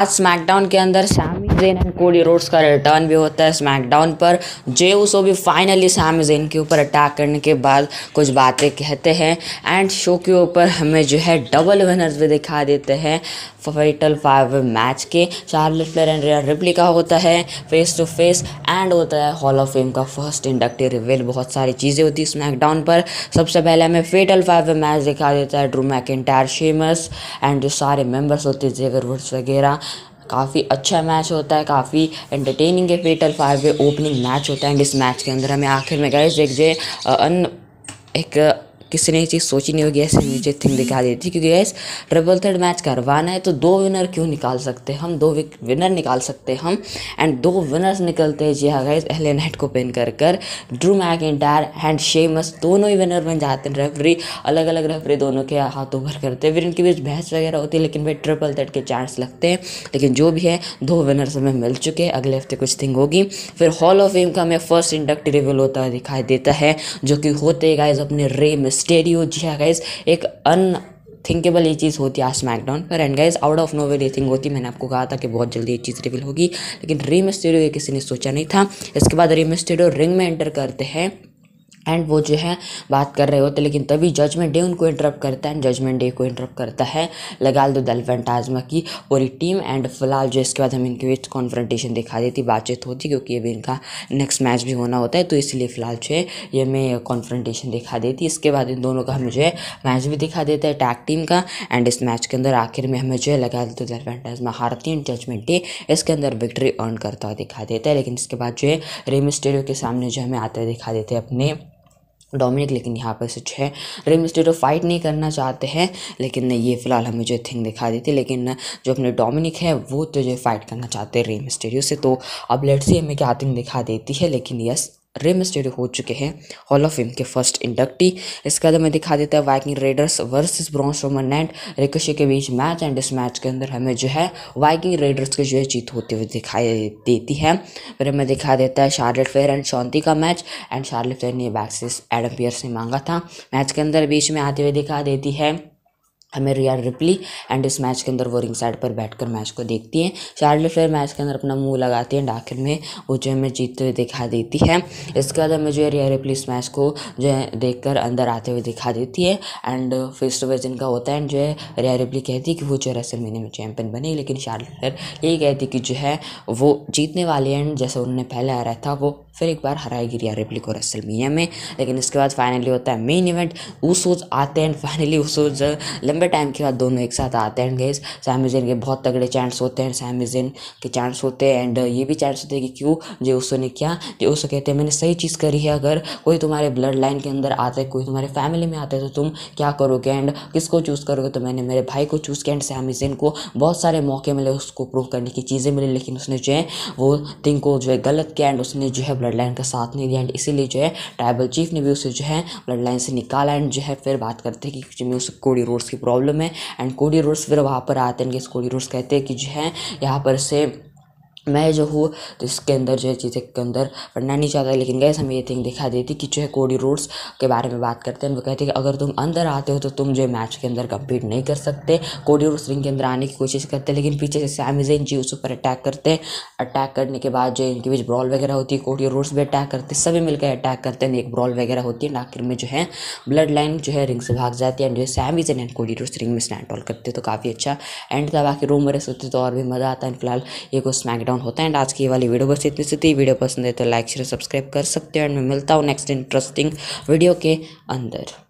आज स्मैकडाउन के अंदर Sami Zayn and Cody Rhodes का रिटर्न भी होता है स्मैकडाउन पर जे उसो भी फाइनली सैम जेन के ऊपर अटैक करने के बाद कुछ बातें कहते हैं एंड शो के ऊपर हमें जो है डबल विनर्स भी दिखा देते हैं फाइटल फाइव मैच के Charlotte Flair and Rhea Ripley का होता है फेस टू फेस एंड होता है हॉल ऑफ फेम का फर्स्ट इंडक्टिव रिवेल बहुत सारी चीज़ें होती है स्मैकडाउन पर सबसे पहले हमें फेटल फाइव मैच दिखा देता है ड्रू मैकेंटायर शेमस एंड जो सारे मेम्बर्स होते हैं जेगर वुड्स वगैरह काफ़ी अच्छा मैच होता है काफ़ी एंटरटेनिंग है फेटल फाइव ओपनिंग मैच होता है एंड इस मैच के अंदर हमें आखिर में गए एक जे अन एक किसी ने ये चीज़ सोची नहीं होगी ऐसे मुझे थिंग दिखा दी थी क्योंकि गैस ट्रिपल थर्ड मैच करवाना है तो दो विनर क्यों निकाल सकते हम दो विनर निकाल सकते हैं हम एंड दो विनर्स निकलते हैं जी हाँ गैस एहले नाइट को पिन कर कर Drew McIntyre and Sheamus दोनों ही विनर बन जाते हैं रेफरी अलग अलग रेफरी दोनों के हाथों भर करते हैं फिर इनके बीच बहस वगैरह होती है लेकिन भाई ट्रिपल थर्ड के चांस लगते हैं लेकिन जो भी है दो विनर्स हमें मिल चुके हैं अगले हफ्ते कुछ थिंग होगी फिर हॉल ऑफ फेम का हमें फर्स्ट इंडक्ट रिवील होता दिखाई देता है जो कि होते गाइज अपने रे मिस स्टेडियो जी हाँ गाइज एक अन थिंकेबल ये चीज़ होती है आज स्मैकडाउन पर and guys out of no way ये थिंग होती मैंने आपको कहा था कि बहुत जल्दी ये चीज़ रिवील होगी लेकिन रीम स्टेडियो ये किसी ने सोचा नहीं था इसके बाद रीम स्टेडियो रिंग में एंटर करते हैं एंड वो जो है बात कर रहे होते लेकिन तभी जजमेंट डे उनको इंटरप्ट करता है एंड जजमेंट डे को इंटरप्ट करता है लगा दो दल फंटाजमा की पूरी टीम एंड फिलहाल जो इसके बाद हम इनके बीच कॉन्फ्रेंटेशन दिखा देती बातचीत होती क्योंकि अभी इनका नेक्स्ट मैच भी होना होता है तो इसलिए फिलहाल जो है ये हमें कॉन्फ्रेंटेशन दिखा देती इसके बाद इन दोनों का हमें जो है मैच भी दिखा देता है टैग टीम का एंड इस मैच के अंदर आखिर में हमें जो है लगा दो दल फंटाजमा हारती एंड जजमेंट डे इसके अंदर विक्ट्री अर्न करता हुआ दिखा देता है लेकिन इसके बाद जो है रेमिस्टेरियो के सामने जो हमें आते दिखा देते हैं अपने डोमिनिक लेकिन यहाँ पर स्विच है रेम स्टेटो फाइट नहीं करना चाहते हैं लेकिन ये फिलहाल हमें जो थिंग दिखा दी थी लेकिन जो अपने डोमिनिक है वो तो जो फाइट करना चाहते हैं रेम स्टेडियो से तो अब लेट्स सी हमें क्या थिंग दिखा देती है लेकिन यस रिम स्टेडियो हो चुके हैं हॉल ऑफ फेम के फर्स्ट इंडक्टी इसके बाद हमें दिखा देता है Viking Raiders versus Braun Strowman and Ricochet के बीच मैच एंड इस मैच के अंदर हमें जो है वाइकिंग रेडर्स की जो है जीत होती हुई दिखाई देती है फिर हमें दिखा देता है शार्लेट फेयर एंड शांति का मैच एंड शार्लेट फेयर ने बैक्सिस एडम पियर्स ने मांगा था मैच के अंदर बीच में आते हुए दिखा देती है हमें रिया रिपली एंड इस मैच के अंदर वो रिंग साइड पर बैठकर मैच को देखती हैं शार्लेट फ्लेयर मैच के अंदर अपना मुंह लगाती हैं एंड आखिर में वो जो हमें जीतते हुए दिखा देती है इसके बाद हमें जो है रिया रिपली इस मैच को जो है देख कर अंदर आते हुए दिखा देती है एंड फेस टू फेस इनका होता है एंड जो है रिया रिपली कहती है कि वो जो रसल महीने में चैंपियन बने लेकिन शार्लेट फ्लेयर यही कहती कि जो है वो जीतने वाले एंड जैसे उन्होंने पहले हराया था वो फिर एक बार हराएगी रिया रिपली को रसल मिया में लेकिन इसके बाद फाइनली होता है मेन इवेंट उस आते हैं फाइनली उस लंबे टाइम के बाद दोनों एक साथ आते हैं गैस सैमिजन के बहुत तगड़े चांस होते हैं सैमिजन के चांस होते हैं एंड uh, ये भी चांस होते हैं कि क्यों जो उसो ने क्या जो उसको कहते हैं मैंने सही चीज़ करी है अगर कोई तुम्हारे ब्लड लाइन के अंदर आता है कोई तुम्हारे फैमिली में आता है तो तुम क्या करोगे एंड किसको चूज़ करोगे तो मैंने मेरे भाई को चूज़ किया एंड सैमिजिन को बहुत सारे मौके मिले उसको प्रूव करने की चीज़ें मिली लेकिन उसने जो है वो थिंग को जो है गलत किया एंड उसने जो है ब्लड लाइन का साथ नहीं दिया एंड इसीलिए जो है ट्राइबल चीफ ने भी उसे जो है ब्लड लाइन से निकाला एंड जो है फिर बात करते हैं कि जिम्मे उस कोडी रोड्स की प्रॉब्लम है एंड कोडी रूट्स फिर वहाँ पर आते हैं इनके कोडी रूट्स कहते हैं कि जो है यहाँ पर से मैं जो हूँ तो इसके अंदर जो है चीज़ें के अंदर पढ़ना नहीं चाहता लेकिन गैस हमें ये थिंग दिखा देती कि जो है कोडी रोड्स के बारे में बात करते हैं वो कहते हैं कि अगर तुम अंदर आते हो तो तुम जो है मैच के अंदर कम्पीट नहीं कर सकते कोडी रोड्स रिंग के अंदर आने की कोशिश करते हैं लेकिन पीछे से सैमिजेन जी उस पर अटैक करते हैं अटैक करने के बाद जो इनके बीच ब्रॉल वगैरह होती है कोडी रोड्स भी अटैक करते हैं सभी मिलकर अटैक करते हैं एक ब्रॉल वगैरह होती है आखिर में जो है ब्लड लाइन जो है रिंग से भाग जाती है एंड जो है Sami Zayn and Cody Rhodes ring में स्नैंड करते तो काफ़ी अच्छा एंड था बाकी रूम वगैरह होते तो और भी मज़ा आता है फिलहाल ये को स्मैकडाउन अराउंड होता है आज की वाली वीडियो बस इतनी सी वीडियो पसंद है तो लाइक शेयर सब्सक्राइब कर सकते हो एंड मैं मिलता हूँ नेक्स्ट इंटरेस्टिंग वीडियो के अंदर